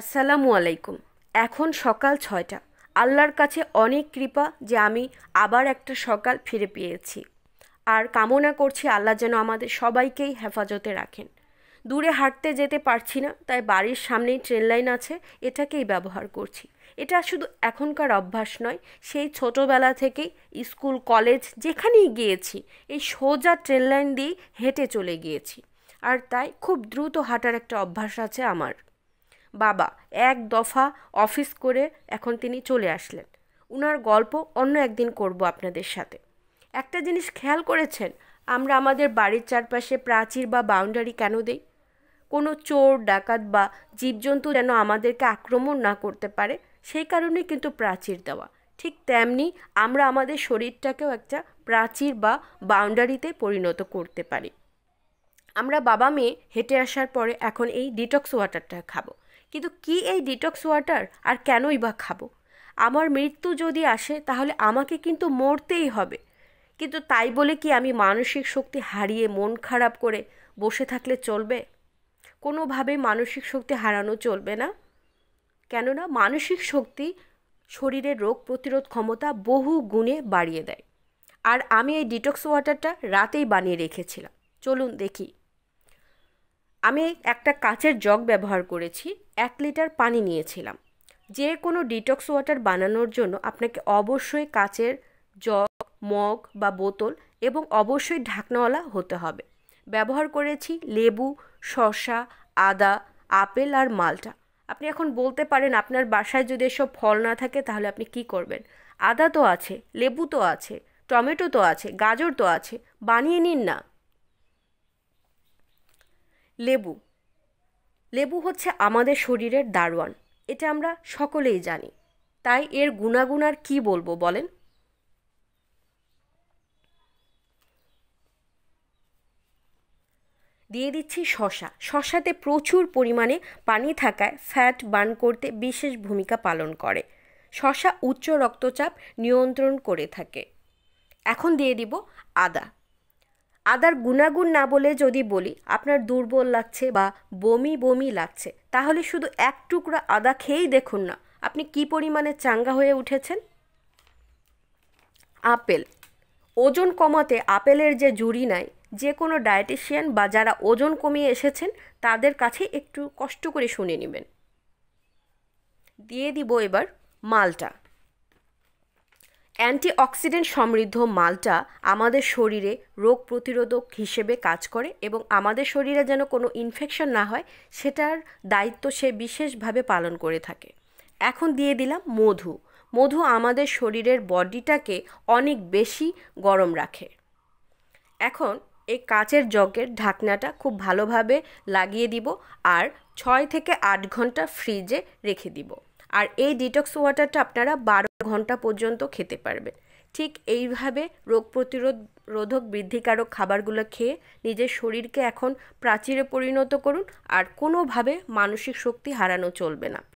আসসালামু আলাইকুম এখন সকাল ছয়টা আল্লাহর কাছে অনেক কৃপা যে আমি আবার একটা সকাল ফিরে পেয়েছি আর কামনা করছি আল্লাহ যেন আমাদের সবাইকেই হেফাজতে রাখেন দূরে হাঁটতে যেতে পারছি না তাই বাড়ির সামনেই ট্রেন লাইন আছে এটাকেই ব্যবহার করছি এটা শুধু এখনকার অভ্যাস নয় সেই ছোটোবেলা থেকেই স্কুল কলেজ যেখানেই গিয়েছি এই সোজা ট্রেন লাইন দিয়েই হেঁটে চলে গিয়েছি আর তাই খুব দ্রুত হাঁটার একটা অভ্যাস আছে আমার বাবা এক দফা অফিস করে এখন তিনি চলে আসলেন উনার গল্প অন্য একদিন করব আপনাদের সাথে একটা জিনিস খেয়াল করেছেন আমরা আমাদের বাড়ির চারপাশে প্রাচীর বা বাউন্ডারি কেন দেই কোনো চোর ডাকাত বা জীবজন্তু যেন আমাদেরকে আক্রমণ না করতে পারে সেই কারণে কিন্তু প্রাচীর দেওয়া ঠিক তেমনি আমরা আমাদের শরীরটাকেও একটা প্রাচীর বা বাউন্ডারিতে পরিণত করতে পারি আমরা বাবা মেয়ে হেঁটে আসার পরে এখন এই ডিটক্স ওয়াটারটা খাবো কিন্তু কি এই ডিটক্স ওয়াটার আর কেনই বা খাবো আমার মৃত্যু যদি আসে তাহলে আমাকে কিন্তু মরতেই হবে কিন্তু তাই বলে কি আমি মানসিক শক্তি হারিয়ে মন খারাপ করে বসে থাকলে চলবে কোনোভাবে মানসিক শক্তি হারানো চলবে না কেননা মানসিক শক্তি শরীরের রোগ প্রতিরোধ ক্ষমতা বহু গুণে বাড়িয়ে দেয় আর আমি এই ডিটক্স ওয়াটারটা রাতেই বানিয়ে রেখেছিলাম চলুন দেখি আমি একটা কাচের জগ ব্যবহার করেছি এক লিটার পানি নিয়েছিলাম যে কোনো ডিটক্স ওয়াটার বানানোর জন্য আপনাকে অবশ্যই কাচের জগ মগ বা বোতল এবং অবশ্যই ঢাকনাওয়ালা হতে হবে ব্যবহার করেছি লেবু শসা আদা আপেল আর মালটা আপনি এখন বলতে পারেন আপনার বাসায় যদি এসব ফল না থাকে তাহলে আপনি কি করবেন আদা তো আছে লেবু তো আছে টমেটো তো আছে গাজর তো আছে বানিয়ে নিন না লেবু লেবু হচ্ছে আমাদের শরীরের দারোয়ান এটা আমরা সকলেই জানি তাই এর গুণাগুণ আর কী বলবো বলেন দিয়ে দিচ্ছি শশা শশাতে প্রচুর পরিমাণে পানি থাকায় ফ্যাট বার্ন করতে বিশেষ ভূমিকা পালন করে শশা উচ্চ রক্তচাপ নিয়ন্ত্রণ করে থাকে এখন দিয়ে দিব আদা আদার গুণাগুণ না বলে যদি বলি আপনার দুর্বল লাগছে বা বমি বমি লাগছে তাহলে শুধু এক টুকরা আদা খেয়েই দেখুন না আপনি কি পরিমাণে চাঙ্গা হয়ে উঠেছেন আপেল ওজন কমাতে আপেলের যে জুড়ি নাই যে কোনো ডায়েটিশিয়ান বা যারা ওজন কমিয়ে এসেছেন তাদের কাছে একটু কষ্ট করে শুনে নেবেন দিয়ে দিব এবার মালটা অ্যান্টিঅক্সিডেন্ট সমৃদ্ধ মালটা আমাদের শরীরে রোগ প্রতিরোধক হিসেবে কাজ করে এবং আমাদের শরীরে যেন কোনো ইনফেকশন না হয় সেটার দায়িত্ব সে বিশেষভাবে পালন করে থাকে এখন দিয়ে দিলাম মধু মধু আমাদের শরীরের বডিটাকে অনেক বেশি গরম রাখে এখন এই কাচের জগের ঢাকনাটা খুব ভালোভাবে লাগিয়ে দিব আর ছয় থেকে আট ঘন্টা ফ্রিজে রেখে দিব আর এই ডিটক্স ওয়াটারটা আপনারা বারো ঘন্টা পর্যন্ত খেতে পারবেন ঠিক এইভাবে রোগ প্রতিরোধ রোধক বৃদ্ধিকারক খাবারগুলো খেয়ে নিজের শরীরকে এখন প্রাচীরে পরিণত করুন আর কোনোভাবে মানসিক শক্তি হারানো চলবে না